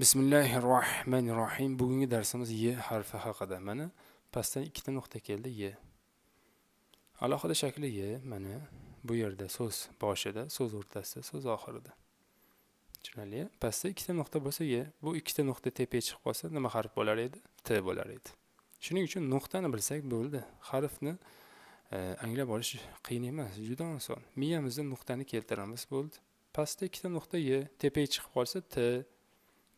bismillahi rohmanir rohim bugungi darsimiz ye harfi haqida mana pastdan ikkita nuqta keldi ye alohida shakli ye mana bu yerda so'z boshida so'z o'rtasida so'z oxirida tushunarli pastda ikkita nuqta bo'lsa ye bu ikkita nuqta tepaga chiqib qolsa nima harf bo'lar edi t bo'lar edi shuning uchun nuqtani bilsak bo'ldi harfni e, anglab olish qiyin emas juda oson miyamizda nuqtani keltiramiz bo'ldi pastda ikkita nuqta ye tepaga chiqib qolsa t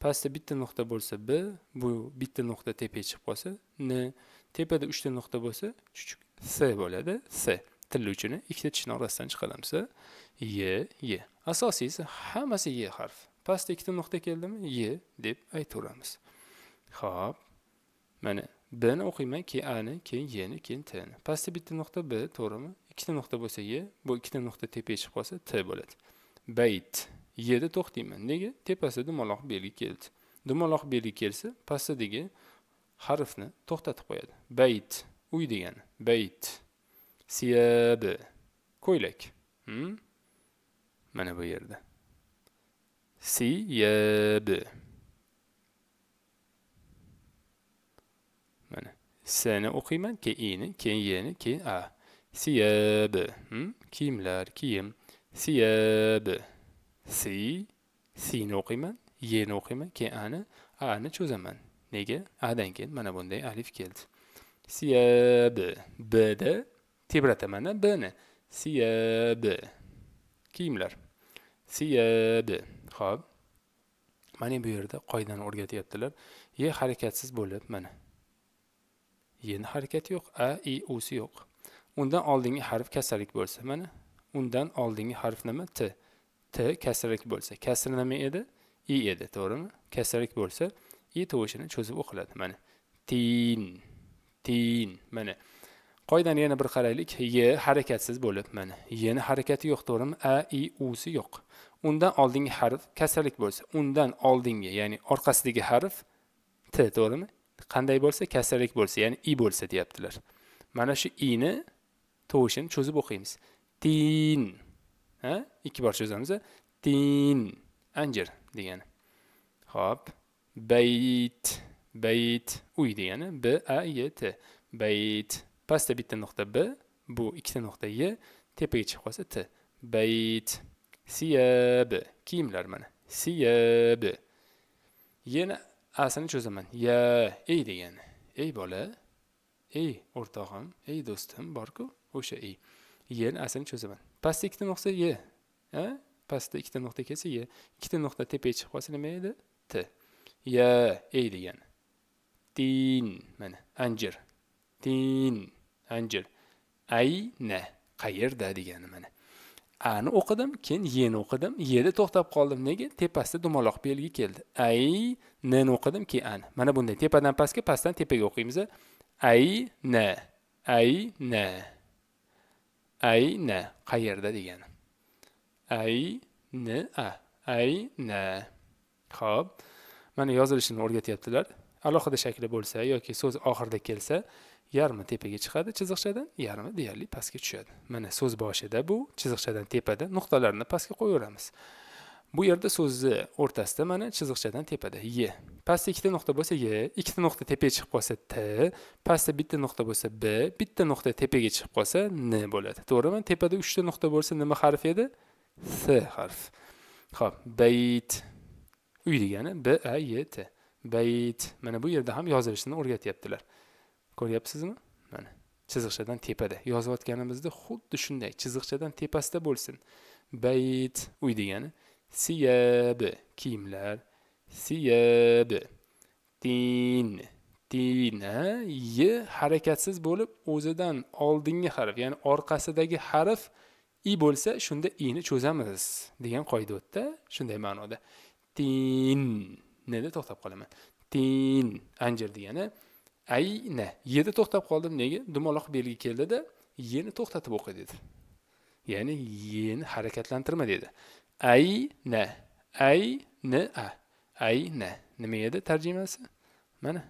pastda bitta nuqta bo'lsa b bu bitta nuqta tepaga chiqib qolsa n tepada uchta nuqta bo'lsa chuchuk s bo'ladi s uchini ikkita tishni orasidan chiqaramiz y y asosiysi hammasi y harf pastda ikkita nuqta keldimi y deb aytaveramiz ho'p mana bni o'qiyman keyin ani keyin yni keyin tni pastda bitta nuqta b to'g'rimi ikkita nuqta bo'lsa y bu ikkita nuqta tepaga chiqib qolsa t bo'ladi bayt yerda to'xtayman nega tepasida dumaloq belgi keldi dumaloq belgi kelsa pastidagi harfni to'xtatib qo'yadi bayt uy degani bayt siyabi ko'ylak hmm? mana bu yerda siyabi mana sni o'qiyman keyin ini keyin yeni keyin a siyabi hmm? kiyimlar kiyim siyabi si sini o'qiyman yeni o'qiyman keyin ani ani cho'zaman nega adan keyin mana bunday alif keldi siyab bda tebratamanda bni siyab kiyimlar siyab ho'p mana bu yerda qoidani o'rgatyaptilar ye harakatsiz bo'lib mana yeni harakat yo'q a i usi yo'q undan oldingi harf kasallik bo'lsa mana undan oldingi harf nima t t kasralik bo'lsa kasri nima edi i edi to'g'rimi kasralik bo'lsa i tovushini cho'zib o'qiladi mana tin tin mana qoidani yana bir qaraylik y harakatsiz bo'lib mana yni harakati yo'q to'g'rimi a i usi yo'q undan oldingi harf kasralik bo'lsa undan oldingi ya'ni orqasidagi harf t to'g'rimi qanday bo'lsa kasralik bo'lsa ya'ni i bo'lsa deyaptilar mana shu ini tovushini cho'zib o'qiymiz tin ha ikki bor cho'zamiz tin anjir degani hop bayt bayt uy degani b a y t bayt pastda bitta nuqta b bu ikkita nuqta y tepaga chiqib qolsa t bayt siyab kiyimlar mana siyab yana asini cho'zaman ya ey degani ey bola ey o'rtog'im ey do'stim borku o'sha ey yen asini cho'zaman pastda ikkita nuqta y a pastda ikkita nuqta kelsa y ikkita nuqta tepaga chiqib qolsa nima edi t ya ey degani tin mana anjir tin anjir ayna qayerda degani mana ani o'qidim keyin yeni o'qidim yeda to'xtab qoldim nega tepasida dumaloq belgi keldi ay nni o'qidim keyin an mana bunday tepadan pastga pastdan tepaga o'qiymiz ay na ay na ayna qayerda degani ayni a ayna ho'p mana yozilishini o'rgatyaptilar alohida shakli bo'lsa yoki so'z oxirida kelsa yarmi tepaga chiqadi chiziqchadan yarmi deyarli pastga tushadi mana so'z boshida bu chiziqchadan tepada nuqtalarni pastga qo'yaveramiz bu yerda so'zni o'rtasida mana chiziqchadan tepada y pastda ikkita nuqta bo'lsa y ikkita nuqta tepaga chiqib qolsa t pastda bitta nuqta bo'lsa b bitta nuqta tepaga chiqib qolsa n bo'ladi to'g'rimi tepada uchta nuqta bo'lsa nima harf edi s harf ho'p bayt uy degani b a y t bayt mana bu yerda ham yozilishini o'rgatyaptilar ko'ryapsizmi mana chiziqchadan tepada yozayotganimizda xuddi shunday chiziqchadan tepasida bo'lsin bayt uy degani siyabi kiyimlar siyabi din tina y harakatsiz bo'lib o'zidan oldingi harf ya'ni orqasidagi harf i bo'lsa shunda ini cho'zamiz degan qoida o'tdi shunday ma'noda tin nida to'xtab qolaman tin anjir degani ayna yeda to'xtab qoldim nega dumaloq belgi keldida yeni to'xtatib o'qi dedi ya'ni yeni harakatlantirma dedi ayna ayna a ayna nima edi tarjimasi mana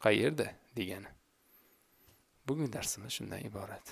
qayerda degani bugungi darsimiz shundan iborat